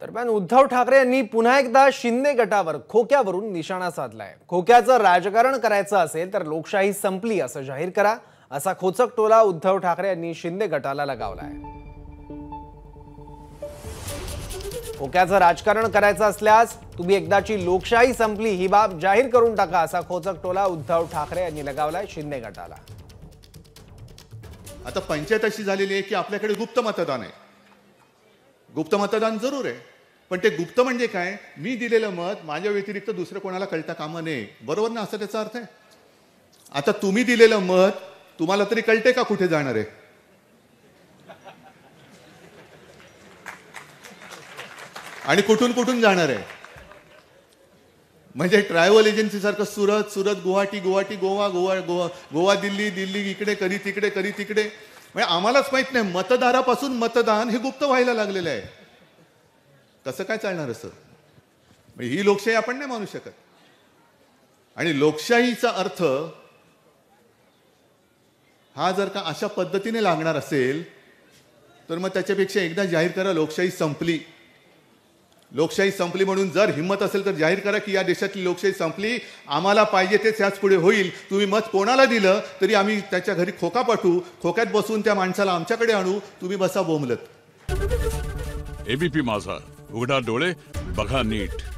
दरम्यान उद्धव ठाकरे यांनी पुन्हा एकदा शिंदे गटावर खोक्यावरून निशाणा साधलाय खोक्याचं राजकारण करायचं असेल तर लोकशाही संपली असं जाहीर करा असा खोचक टोला उद्धव ठाकरे यांनी शिंदे गटाला लगावलाय खोक्याचं राजकारण करायचं असल्यास तुम्ही एकदाची लोकशाही संपली ही बाब जाहीर करून टाका असा खोचक टोला उद्धव ठाकरे यांनी लगावलाय शिंदे गटाला आता पंचायत अशी झालेली आहे की आपल्याकडे गुप्त मतदान आहे गुप्त मतदान जरूर आहे पण ते गुप्त म्हणजे काय मी दिलेलं मत माझ्या व्यतिरिक्त दुसरं कोणाला कळता कामा नये बरोबर ना असा त्याचा अर्थ आहे आता तुम्ही दिलेलं मत तुम्हाला तरी कळते का कुठे जाणार आहे आणि कुठून कुठून जाणार आहे म्हणजे ट्रॅव्हल एजन्सी सारखं सुरत सुरत गुवाहाटी गुवाहाटी गोवा गोवा गोवा गोवा दिल्ली दिल्ली इकडे कधी तिकडे कधी तिकडे म्हणजे आम्हालाच माहित नाही मतदारापासून मतदान हे गुप्त व्हायला लागलेलं आहे कसं काय चालणार असं म्हणजे ही लोकशाही आपण नाही मानू शकत आणि लोकशाहीचा अर्थ हा जर का अशा पद्धतीने लागणार असेल तर मग त्याच्यापेक्षा एकदा जाहीर करा लोकशाही संपली लोकशाही संपली म्हणून जर हिंमत असेल तर जाहीर करा की या देशातली लोकशाही संपली आम्हाला पाहिजे तेच ह्याच पुढे होईल तुम्ही मत कोणाला दिलं तरी आम्ही त्याच्या घरी खोका पाठवू खोक्यात बसून त्या माणसाला आमच्याकडे आणू तुम्ही बसा बोंबलत एबीपी माझा उघडा डोळे बघा नीट